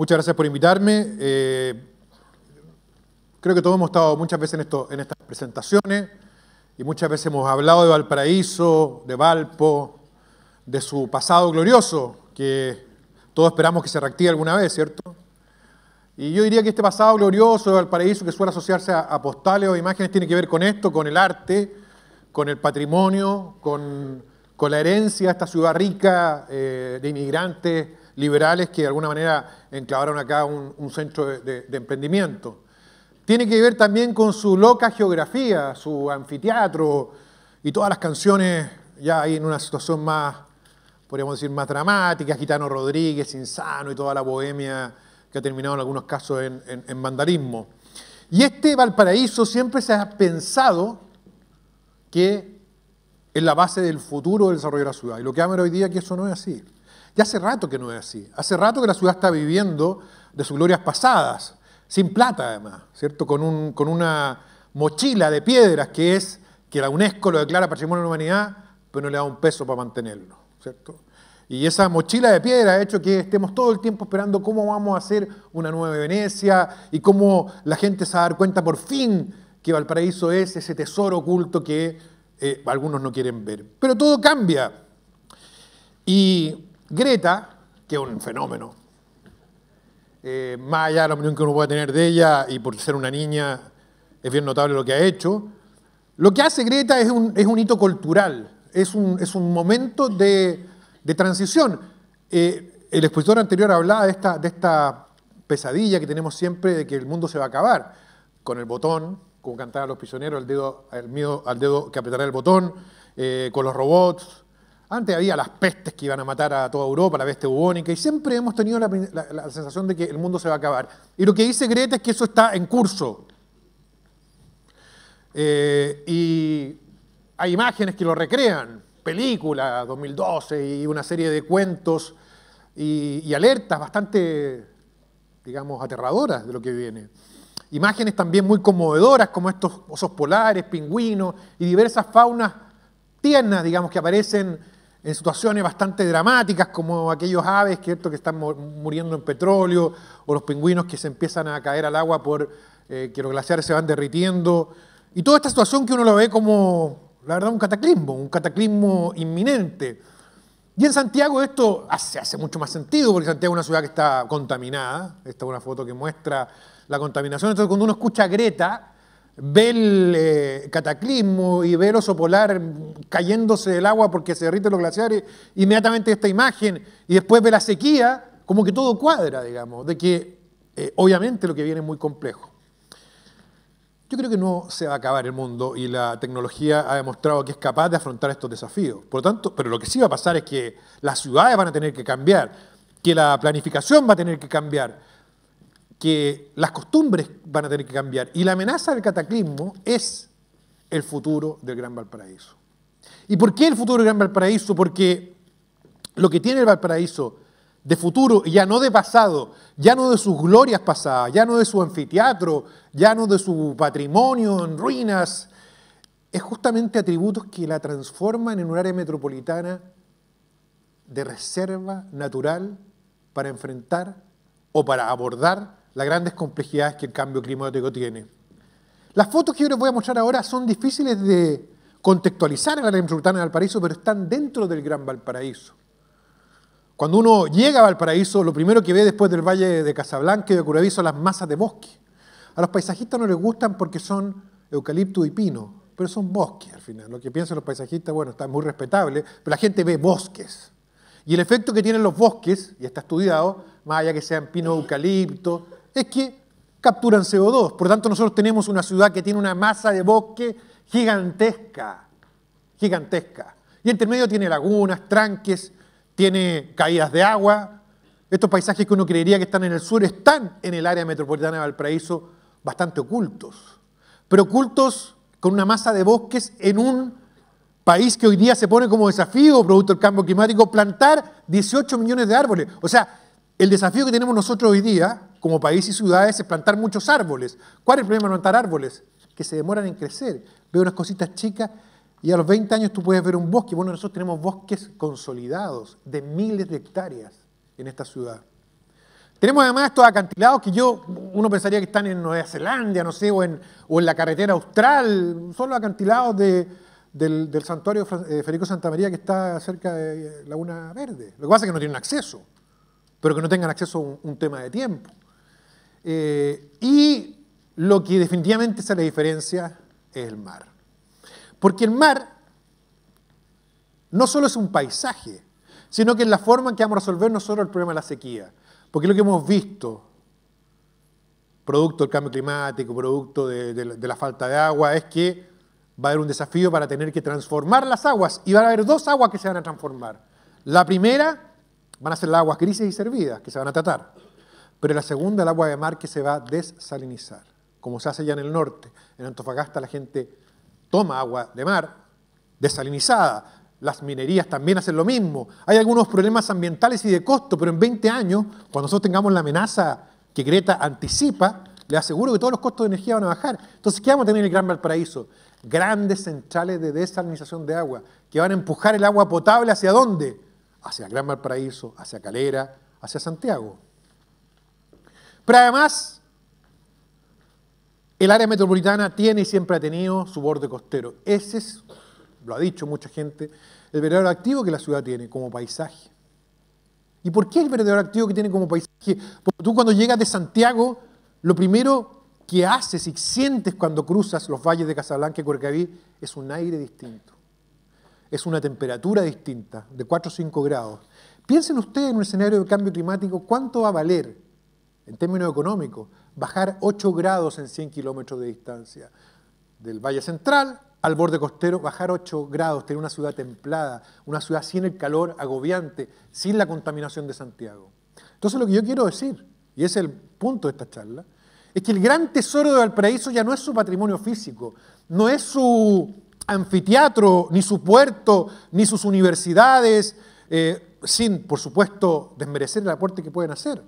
Muchas gracias por invitarme. Eh, creo que todos hemos estado muchas veces en, esto, en estas presentaciones y muchas veces hemos hablado de Valparaíso, de Valpo, de su pasado glorioso, que todos esperamos que se reactive alguna vez, ¿cierto? Y yo diría que este pasado glorioso de Valparaíso, que suele asociarse a, postales o imágenes, tiene que ver con esto, con el arte, con el patrimonio, con, la herencia de esta ciudad rica eh, de inmigrantes liberales que de alguna manera enclavaron acá un, centro de, emprendimiento. Tiene que ver también con su loca geografía, su anfiteatro y todas las canciones ya ahí en una situación más, podríamos decir, más dramática, Gitano Rodríguez, Insano y toda la bohemia que ha terminado en algunos casos en, vandalismo. Y este Valparaíso siempre se ha pensado que es la base del futuro del desarrollo de la ciudad. Y lo que vamos hoy día es que eso no es así. Ya hace rato que no es así. Hace rato que la ciudad está viviendo de sus glorias pasadas, sin plata además, ¿cierto? Con, un, con una mochila de piedras que es que la UNESCO lo declara Patrimonio de la Humanidad, pero no le da un peso para mantenerlo, ¿cierto? Y esa mochila de piedras ha hecho que estemos todo el tiempo esperando cómo vamos a hacer una nueva Venecia y cómo la gente se va a dar cuenta por fin que Valparaíso es ese tesoro oculto que eh, algunos no quieren ver. Pero todo cambia. Y Greta, que es un fenómeno, eh, más allá de la opinión que uno pueda tener de ella y por ser una niña, es bien notable lo que ha hecho, lo que hace Greta es un, hito cultural, es un, es un momento de, transición. Eh, el expositor anterior hablaba de esta, de esta pesadilla que tenemos siempre de que el mundo se va a acabar, con el botón, como cantaban los prisioneros, el dedo, el miedo al dedo que apretará el botón, eh, con los robots, antes había las pestes que iban a matar a toda Europa, la peste bubónica, y siempre hemos tenido la, sensación de que el mundo se va a acabar. Y lo que dice Greta es que eso está en curso. Eh, y hay imágenes que lo recrean, películas, 2012 y una serie de cuentos y, y alertas bastante, digamos, aterradoras de lo que viene. Imágenes también muy conmovedoras como estos osos polares, pingüinos y diversas faunas tiernas, digamos, que aparecen en situaciones bastante dramáticas, como aquellos aves que, que están muriendo en petróleo, o los pingüinos que se empiezan a caer al agua por eh, que los glaciares se van derritiendo. Y toda esta situación que uno lo ve como, la verdad, un cataclismo, un cataclismo inminente. Y en Santiago esto hace, hace mucho más sentido, porque Santiago es una ciudad que está contaminada. Esta es una foto que muestra la contaminación. Entonces, cuando uno escucha a Greta, ve el eh, cataclismo y ve el oso polar cayéndose del agua porque se derriten los glaciares, inmediatamente esta imagen, y después ve la sequía, como que todo cuadra, digamos, de que eh, obviamente lo que viene es muy complejo. Yo creo que no se va a acabar el mundo y la tecnología ha demostrado que es capaz de afrontar estos desafíos. Por lo tanto, pero lo que sí va a pasar es que las ciudades van a tener que cambiar, que la planificación va a tener que cambiar, que las costumbres van a tener que cambiar. Y la amenaza del cataclismo es el futuro del Gran Valparaíso. ¿Y por qué el futuro del Gran Valparaíso? Porque lo que tiene el Valparaíso de futuro, ya no de pasado, ya no de sus glorias pasadas, ya no de su anfiteatro, ya no de su patrimonio en ruinas, es justamente atributos que la transforman en un área metropolitana de reserva natural para enfrentar o para abordar las grandes complejidades que el cambio climático tiene. Las fotos que yo les voy a mostrar ahora son difíciles de contextualizar en la metropolitana de Valparaíso, pero están dentro del Gran Valparaíso. Cuando uno llega a Valparaíso, lo primero que ve después del Valle de Casablanca y de Curaví son las masas de bosque. A los paisajistas no les gustan porque son eucalipto y pino, pero son bosques al final. Lo que piensan los paisajistas, bueno, está muy respetable, pero la gente ve bosques. Y el efecto que tienen los bosques, y está estudiado, más allá que sean pino eucalipto, es que capturan CO2. Por tanto, nosotros tenemos una ciudad que tiene una masa de bosque gigantesca, gigantesca. Y entre medio tiene lagunas, tranques, tiene caídas de agua. Estos paisajes que uno creería que están en el sur están en el área metropolitana de Valparaíso bastante ocultos. Pero ocultos con una masa de bosques en un país que hoy día se pone como desafío, producto del cambio climático, plantar 18 millones de árboles. O sea, el desafío que tenemos nosotros hoy día, como país y ciudades, es plantar muchos árboles. ¿Cuál es el problema de plantar árboles? Que se demoran en crecer. Veo unas cositas chicas y a los 20 años tú puedes ver un bosque. Bueno, nosotros tenemos bosques consolidados de miles de hectáreas en esta ciudad. Tenemos además estos acantilados que yo, uno pensaría que están en Nueva Zelanda, no sé, o en, la carretera austral. Son los acantilados del, del, santuario eh, Federico Santa María que está cerca de Laguna Verde. Lo que pasa es que no tienen acceso pero que no tengan acceso a un, tema de tiempo. Eh, y lo que definitivamente es la diferencia es el mar. Porque el mar no solo es un paisaje, sino que es la forma en que vamos a resolver nosotros el problema de la sequía. Porque lo que hemos visto, producto del cambio climático, producto de, de la falta de agua, es que va a haber un desafío para tener que transformar las aguas. Y van a haber dos aguas que se van a transformar. La primera Van a ser las aguas grises y servidas, que se van a tratar. Pero la segunda, el agua de mar, que se va a desalinizar, como se hace ya en el norte. En Antofagasta la gente toma agua de mar desalinizada. Las minerías también hacen lo mismo. Hay algunos problemas ambientales y de costo, pero en 20 años, cuando nosotros tengamos la amenaza que Greta anticipa, le aseguro que todos los costos de energía van a bajar. Entonces, ¿qué vamos a tener en el Gran Valparaíso? Grandes centrales de desalinización de agua, que van a empujar el agua potable hacia dónde? hacia Gran Valparaíso, hacia Calera, hacia Santiago. Pero además, el área metropolitana tiene y siempre ha tenido su borde costero. Ese es, lo ha dicho mucha gente, el verdadero activo que la ciudad tiene como paisaje. ¿Y por qué el verdadero activo que tiene como paisaje? Porque tú cuando llegas de Santiago, lo primero que haces y sientes cuando cruzas los valles de Casablanca y Cuercaví es un aire distinto es una temperatura distinta, de 4 o 5 grados. Piensen ustedes en un escenario de cambio climático, ¿cuánto va a valer, en términos económicos, bajar 8 grados en 100 kilómetros de distancia? Del Valle Central al borde costero, bajar 8 grados, tener una ciudad templada, una ciudad sin el calor agobiante, sin la contaminación de Santiago. Entonces lo que yo quiero decir, y es el punto de esta charla, es que el gran tesoro de Valparaíso ya no es su patrimonio físico, no es su anfiteatro, ni su puerto, ni sus universidades, eh, sin, por supuesto, desmerecer el aporte que pueden hacer.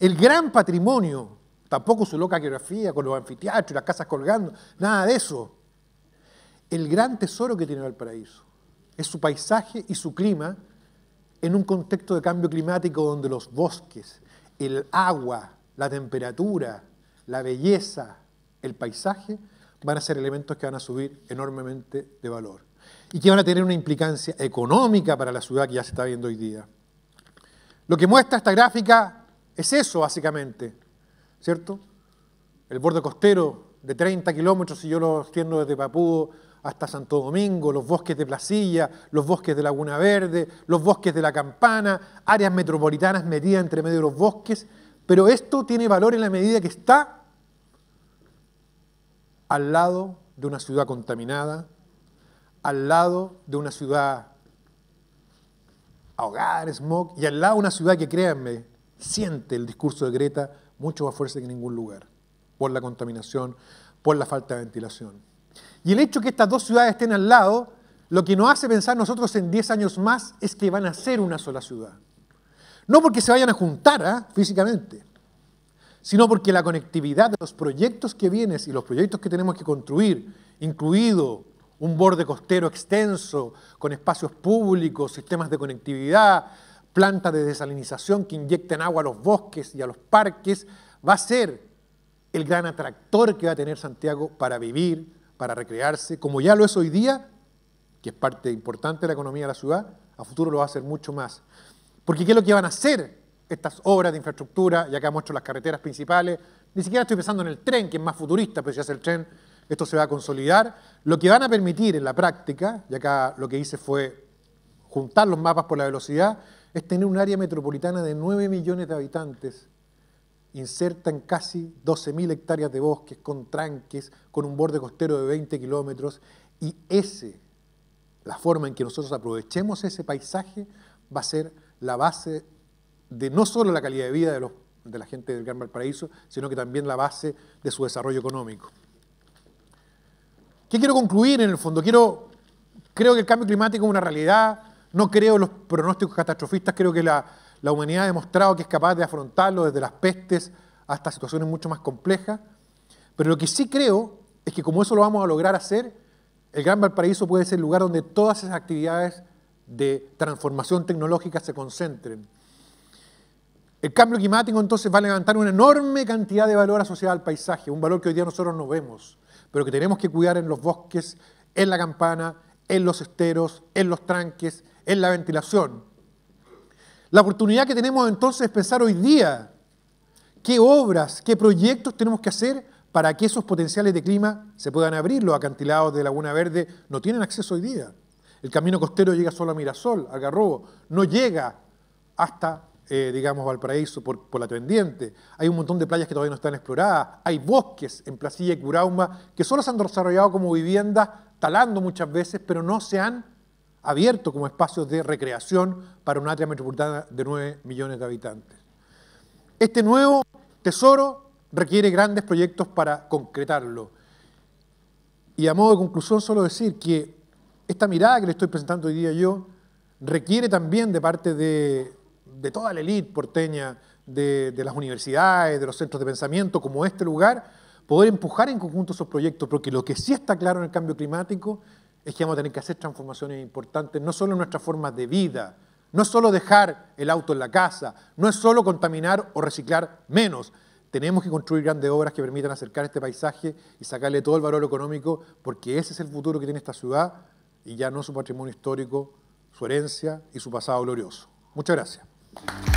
El gran patrimonio, tampoco su loca geografía con los anfiteatros y las casas colgando, nada de eso. El gran tesoro que tiene Valparaíso es su paisaje y su clima en un contexto de cambio climático donde los bosques, el agua, la temperatura, la belleza, el paisaje van a ser elementos que van a subir enormemente de valor y que van a tener una implicancia económica para la ciudad que ya se está viendo hoy día. Lo que muestra esta gráfica es eso, básicamente, ¿cierto? El borde costero de 30 kilómetros, si yo lo extiendo desde Papúo hasta Santo Domingo, los bosques de Placilla, los bosques de Laguna Verde, los bosques de La Campana, áreas metropolitanas metidas entre medio de los bosques, pero esto tiene valor en la medida que está al lado de una ciudad contaminada, al lado de una ciudad ahogada en smog y al lado de una ciudad que, créanme, siente el discurso de Greta mucho más fuerte que en ningún lugar, por la contaminación, por la falta de ventilación. Y el hecho que estas dos ciudades estén al lado, lo que nos hace pensar nosotros en 10 años más es que van a ser una sola ciudad. No porque se vayan a juntar ¿ah? físicamente, sino porque la conectividad de los proyectos que vienes y los proyectos que tenemos que construir, incluido un borde costero extenso, con espacios públicos, sistemas de conectividad, plantas de desalinización que inyecten agua a los bosques y a los parques, va a ser el gran atractor que va a tener Santiago para vivir, para recrearse, como ya lo es hoy día, que es parte importante de la economía de la ciudad, a futuro lo va a ser mucho más. Porque ¿qué es lo que van a hacer estas obras de infraestructura, y acá muestro las carreteras principales, ni siquiera estoy pensando en el tren, que es más futurista, pero si hace el tren, esto se va a consolidar. Lo que van a permitir en la práctica, y acá lo que hice fue juntar los mapas por la velocidad, es tener un área metropolitana de 9 millones de habitantes, inserta en casi 12.000 hectáreas de bosques, con tranques, con un borde costero de 20 kilómetros, y ese, la forma en que nosotros aprovechemos ese paisaje, va a ser la base de no solo la calidad de vida de, la gente del Gran Valparaíso, sino que también la base de su desarrollo económico. ¿Qué quiero concluir en el fondo? Quiero, creo que el cambio climático es una realidad, no creo los pronósticos catastrofistas, creo que la, la humanidad ha demostrado que es capaz de afrontarlo desde las pestes hasta situaciones mucho más complejas, pero lo que sí creo es que como eso lo vamos a lograr hacer, el Gran Valparaíso puede ser el lugar donde todas esas actividades de transformación tecnológica se concentren el cambio climático entonces va a levantar una enorme cantidad de valor asociado al paisaje, un valor que hoy día nosotros no vemos, pero que tenemos que cuidar en los bosques, en la campana, en los esteros, en los tranques, en la ventilación. La oportunidad que tenemos entonces es pensar hoy día qué obras, qué proyectos tenemos que hacer para que esos potenciales de clima se puedan abrir. Los acantilados de Laguna Verde no tienen acceso hoy día. El camino costero llega solo a Mirasol, a Garrobo, no llega hasta eh, digamos, Valparaíso por, la pendiente. Hay un montón de playas que todavía no están exploradas. Hay bosques en Placilla y Curauma que solo se han desarrollado como viviendas, talando muchas veces, pero no se han abierto como espacios de recreación para una área metropolitana de 9 millones de habitantes. Este nuevo tesoro requiere grandes proyectos para concretarlo. Y a modo de conclusión, solo decir que esta mirada que le estoy presentando hoy día yo requiere también de parte de, de toda la élite porteña, de, las universidades, de los centros de pensamiento, como este lugar, poder empujar en conjunto esos proyectos, porque lo que sí está claro en el cambio climático es que vamos a tener que hacer transformaciones importantes, no solo en nuestra forma de vida, no solo dejar el auto en la casa, no es solo contaminar o reciclar menos, tenemos que construir grandes obras que permitan acercar este paisaje y sacarle todo el valor económico, porque ese es el futuro que tiene esta ciudad y ya no su patrimonio histórico, su herencia y su pasado glorioso. Muchas gracias. Thank you.